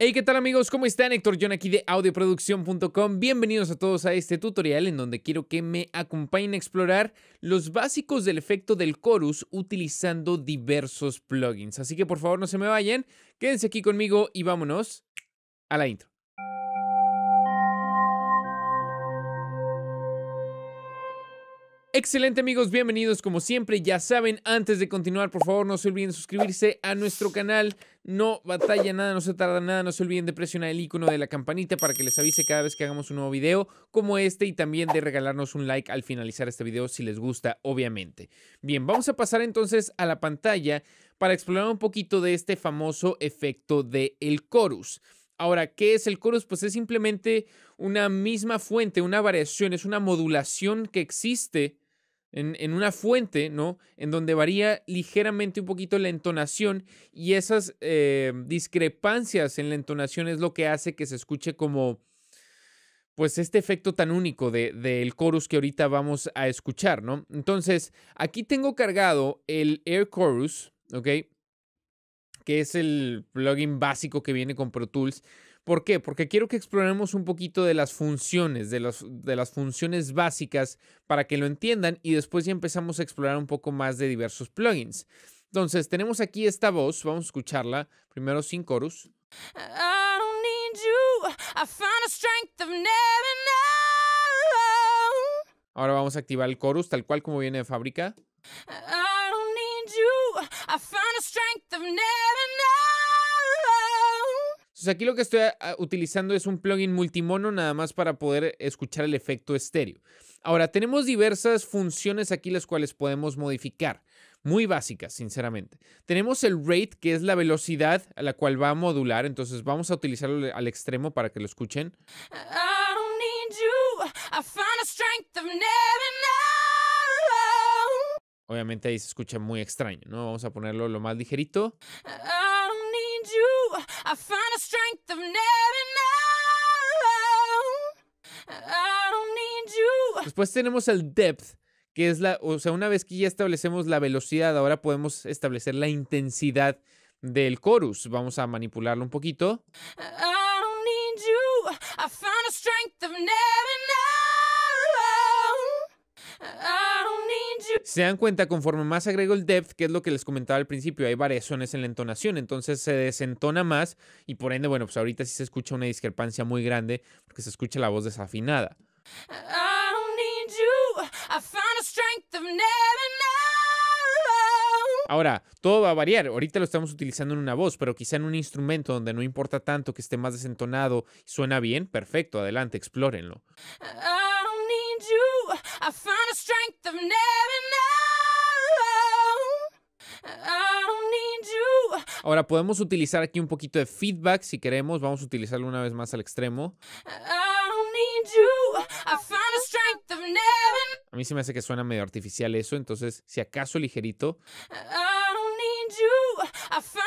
Hey, ¿qué tal amigos? ¿Cómo están? Héctor John aquí de audioproducción.com. Bienvenidos a todos a este tutorial en donde quiero que me acompañen a explorar los básicos del efecto del chorus utilizando diversos plugins. Así que por favor no se me vayan, quédense aquí conmigo y vámonos a la intro. Excelente amigos, bienvenidos como siempre. Ya saben, antes de continuar, por favor, no se olviden suscribirse a nuestro canal. No batalla nada, no se tarda nada. No se olviden de presionar el icono de la campanita para que les avise cada vez que hagamos un nuevo video como este y también de regalarnos un like al finalizar este video si les gusta, obviamente. Bien, vamos a pasar entonces a la pantalla para explorar un poquito de este famoso efecto de el chorus. Ahora, ¿qué es el chorus? Pues es simplemente una misma fuente, una variación, es una modulación que existe en, una fuente, ¿no? En donde varía ligeramente un poquito la entonación y esas eh, discrepancias en la entonación es lo que hace que se escuche como, pues, este efecto tan único del de, chorus que ahorita vamos a escuchar, ¿no? Entonces, aquí tengo cargado el Air Chorus, ¿ok? Que es el plugin básico que viene con Pro Tools ¿Por qué? Porque quiero que exploremos un poquito de las funciones, de las, de las funciones básicas para que lo entiendan y después ya empezamos a explorar un poco más de diversos plugins. Entonces, tenemos aquí esta voz, vamos a escucharla, primero sin chorus. Ahora vamos a activar el chorus tal cual como viene de fábrica. I need you. I found strength of never pues, aquí lo que estoy ah, utilizando es un plugin multimono nada más para poder escuchar el efecto estéreo. Ahora, tenemos diversas funciones aquí las cuales podemos modificar. Muy básicas, sinceramente. Tenemos el rate, que es la velocidad a la cual va a modular. Entonces vamos a utilizarlo al extremo para que lo escuchen. Obviamente ahí se escucha muy extraño, ¿no? Vamos a ponerlo lo más ligerito. Después tenemos el depth, que es la, o sea, una vez que ya establecemos la velocidad, ahora podemos establecer la intensidad del chorus. Vamos a manipularlo un poquito. I need you. se dan cuenta, conforme más agrego el depth, que es lo que les comentaba al principio, hay variaciones en la entonación, entonces se desentona más y por ende, bueno, pues ahorita sí se escucha una discrepancia muy grande porque se escucha la voz desafinada. Ahora, todo va a variar. Ahorita lo estamos utilizando en una voz, pero quizá en un instrumento donde no importa tanto que esté más desentonado y suena bien, perfecto, adelante, explórenlo. Ahora podemos utilizar aquí un poquito de feedback si queremos. Vamos a utilizarlo una vez más al extremo. a mí se me hace que suena medio artificial eso, entonces si acaso ligerito. I don't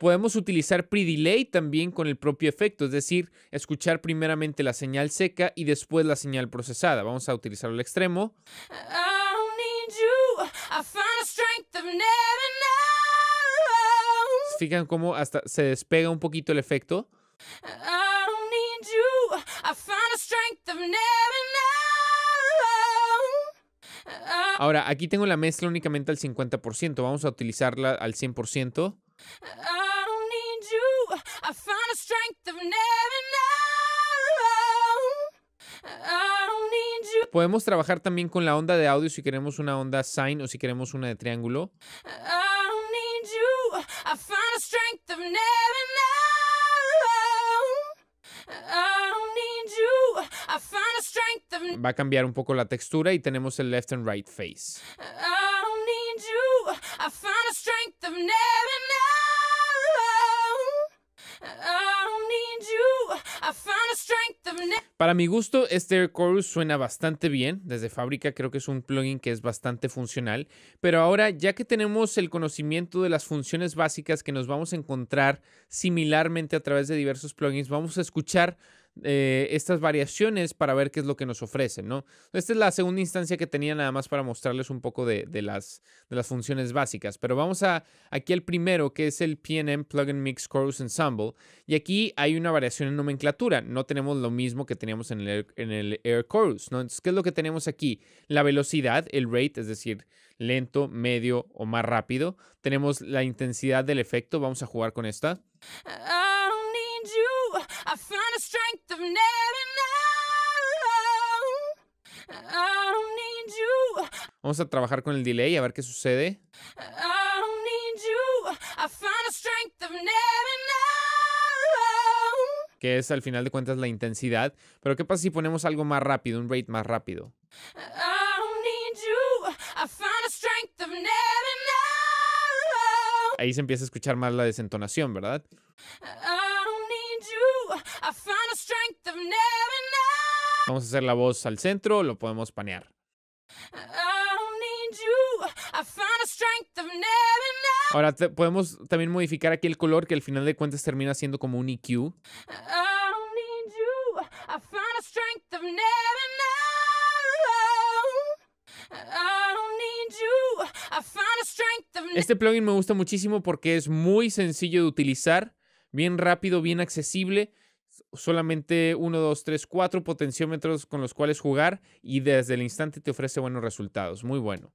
Podemos utilizar pre-delay también con el propio efecto, es decir, escuchar primeramente la señal seca y después la señal procesada. Vamos a utilizar el extremo. Fijan cómo hasta se despega un poquito el efecto. Ahora, aquí tengo la mezcla únicamente al 50%. Vamos a utilizarla al 100%. Podemos trabajar también con la onda de audio si queremos una onda sine o si queremos una de triángulo. Mm. Va a cambiar un poco la textura y tenemos el left and right face. Para mi gusto, este Air Chorus suena bastante bien. Desde fábrica creo que es un plugin que es bastante funcional. Pero ahora, ya que tenemos el conocimiento de las funciones básicas que nos vamos a encontrar similarmente a través de diversos plugins, vamos a escuchar eh, estas variaciones para ver qué es lo que nos ofrecen, ¿no? Esta es la segunda instancia que tenía nada más para mostrarles un poco de, las, de las funciones básicas, pero vamos a aquí al primero que es el PNM Plugin Mix Chorus Ensemble y aquí hay una variación en nomenclatura, no tenemos lo mismo que teníamos en el, en el Air Chorus, ¿no? Entonces, ¿qué es lo que tenemos aquí? La velocidad, el rate, es decir, lento, medio o más rápido. Tenemos la intensidad del efecto, vamos a jugar con esta. Ah, Vamos a trabajar con el delay a ver qué sucede. Que es al final de cuentas la intensidad. Pero qué pasa si ponemos algo más rápido, un rate más rápido. Ahí se empieza a escuchar más la desentonación, ¿verdad? Vamos a hacer la voz al centro, lo podemos panear. Ahora podemos también modificar aquí el color que al final de cuentas termina siendo como un EQ. Este plugin me gusta muchísimo porque es muy sencillo de utilizar, bien rápido, bien accesible solamente 1, 2, 3, cuatro potenciómetros con los cuales jugar y desde el instante te ofrece buenos resultados. Muy bueno.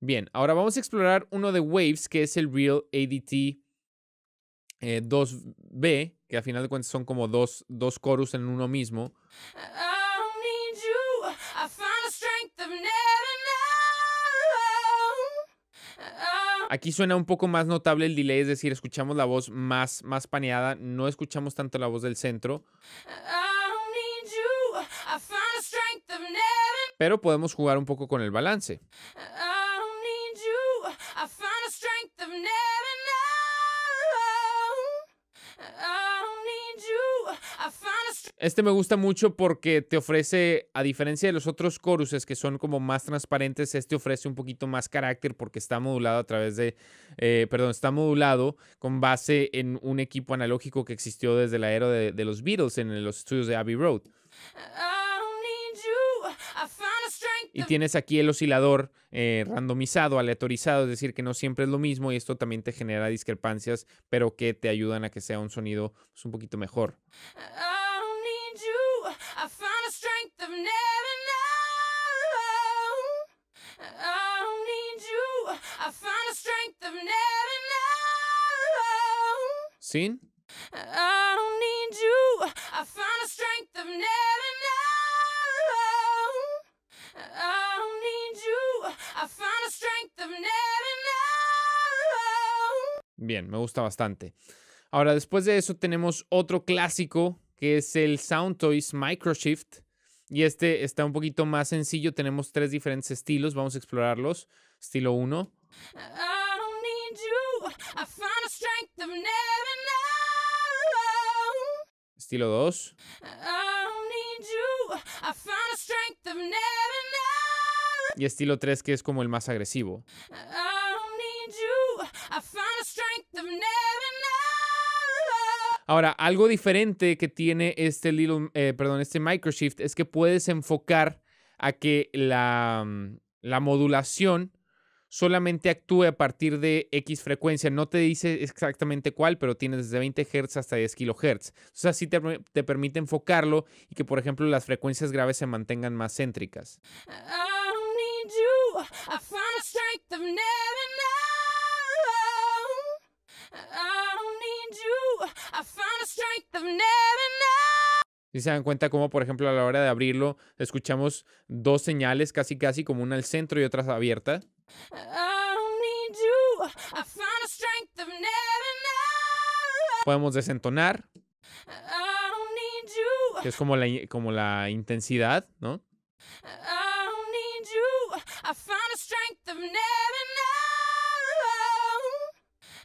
Bien, ahora vamos a explorar uno de Waves, que es el Real ADT 2B, eh, que al final de cuentas son como dos, dos chorus en uno mismo. Aquí suena un poco más notable el delay, es decir, escuchamos la voz más, más paneada, no escuchamos tanto la voz del centro. Pero podemos jugar un poco con el balance. Este me gusta mucho porque te ofrece, a diferencia de los otros choruses que son como más transparentes, este ofrece un poquito más carácter porque está modulado a través de, eh, perdón, está modulado con base en un equipo analógico que existió desde la era de, los Beatles en los estudios de Abbey Road. Y tienes aquí el oscilador eh, randomizado, aleatorizado, es decir, que no siempre es lo mismo y esto también te genera discrepancias, pero que te ayudan a que sea un sonido pues, un poquito mejor. I found the strength of never know. I don't need you. I found the strength of never know. Sin I don't need you. I found the strength of never know. I don't need you. I found the strength of never know. Bien, me gusta bastante. Ahora, después de eso tenemos otro clásico que es el Sound Toys Microshift. Y este está un poquito más sencillo. Tenemos tres diferentes estilos. Vamos a explorarlos. Estilo 1. Estilo 2. Y estilo 3 que es como el más agresivo. I don't Ahora, algo diferente que tiene este, eh, este microshift es que puedes enfocar a que mm, la, modulación solamente actúe a partir de X frecuencia. No te dice exactamente cuál, pero tiene desde 20 Hz hasta 10 kHz. Entonces así te, permite enfocarlo y que, por ejemplo, las frecuencias graves se mantengan más céntricas. Si se dan cuenta como, por ejemplo, a la hora de abrirlo, escuchamos dos señales casi casi como una al centro y otra abierta. Podemos desentonar. Que es como la, como la intensidad, ¿no?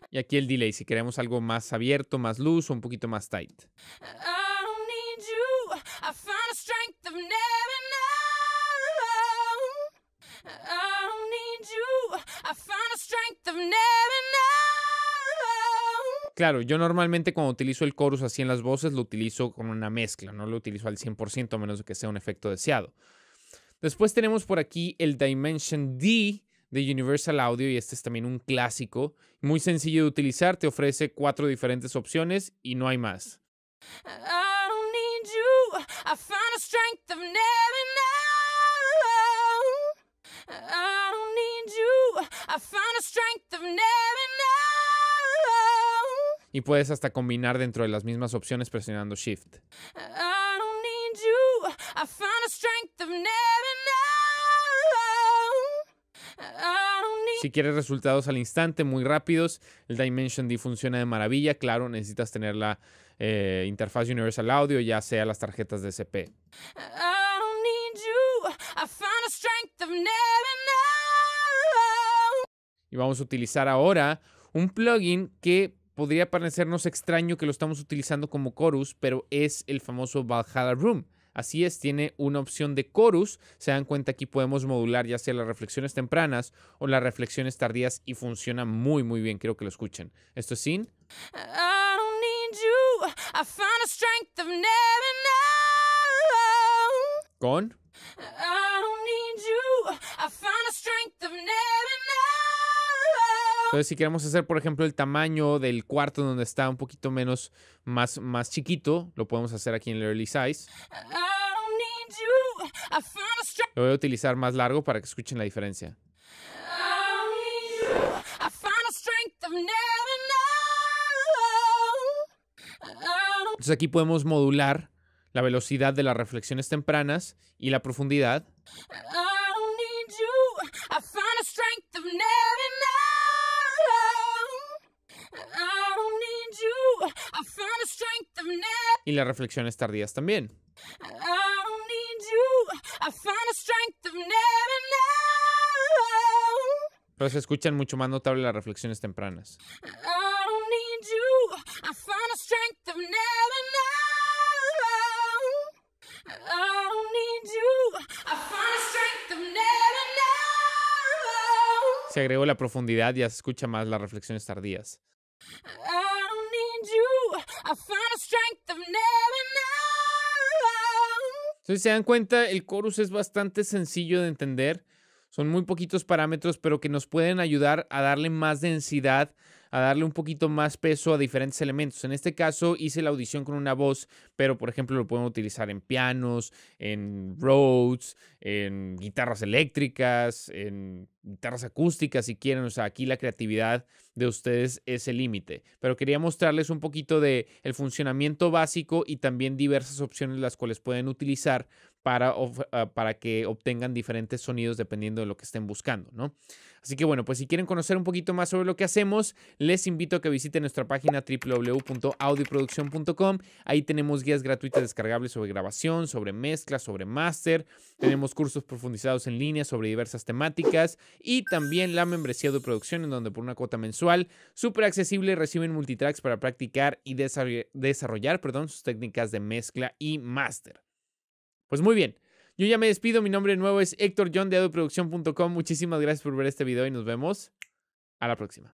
Y aquí el delay, si queremos algo más abierto, más luz o un poquito más tight. Claro, yo normalmente cuando utilizo el chorus así en las voces lo utilizo con una mezcla, no lo utilizo al 100% a menos que sea un efecto deseado. Después tenemos por aquí el Dimension D de Universal Audio y este es también un clásico, muy sencillo de utilizar, te ofrece cuatro diferentes opciones y no hay más. Y puedes hasta combinar dentro de las mismas opciones presionando Shift. si quieres resultados al instante, muy rápidos, el Dimension D funciona de maravilla. Claro, necesitas tenerla la eh, interfaz Universal Audio, ya sea las tarjetas de SP Y vamos a utilizar ahora un plugin que podría parecernos extraño que lo estamos utilizando como chorus, pero es el famoso Valhalla Room. Así es, tiene una opción de chorus. Se dan cuenta aquí podemos modular ya sea las reflexiones tempranas o las reflexiones tardías y funciona muy muy bien. Quiero que lo escuchen. Esto es sin... Con. Entonces, si queremos hacer, por ejemplo, el tamaño del cuarto donde está un poquito menos, más, más chiquito, lo podemos hacer aquí en el early size. Lo voy a utilizar más largo para que escuchen la diferencia. I need you. I a strength of Entonces aquí podemos modular la velocidad de las reflexiones tempranas y la profundidad. Y las reflexiones tardías también. Pero se escuchan mucho más notable las reflexiones tempranas. Se agregó la profundidad y ya se escucha más las reflexiones tardías. I Entonces se dan cuenta, el chorus es bastante sencillo de entender. Son muy poquitos parámetros, pero que nos pueden ayudar a darle más densidad a darle un poquito más peso a diferentes elementos. En este caso hice la audición con una voz, pero por ejemplo lo pueden utilizar en pianos, en roads, en guitarras eléctricas, en guitarras acústicas si quieren. O sea, aquí la creatividad de ustedes es el límite. Pero quería mostrarles un poquito de el funcionamiento básico y también diversas opciones las cuales pueden utilizar para, ah, para, que obtengan diferentes sonidos dependiendo de lo que estén buscando, ¿no? Así que bueno, pues si quieren conocer un poquito más sobre lo que hacemos, les invito a que visiten nuestra página www.audioproduccion.com. Ahí tenemos guías gratuitas descargables sobre grabación, sobre mezcla, sobre máster. Tenemos cursos profundizados en línea sobre diversas temáticas y también la membresía de producción en donde por una cuota mensual súper accesible reciben multitracks para practicar y desarrollar perdón, sus técnicas de mezcla y máster. Pues muy bien. Yo ya me despido. Mi nombre nuevo es Héctor John de adoproducción.com. Muchísimas gracias por ver este video y nos vemos a la próxima.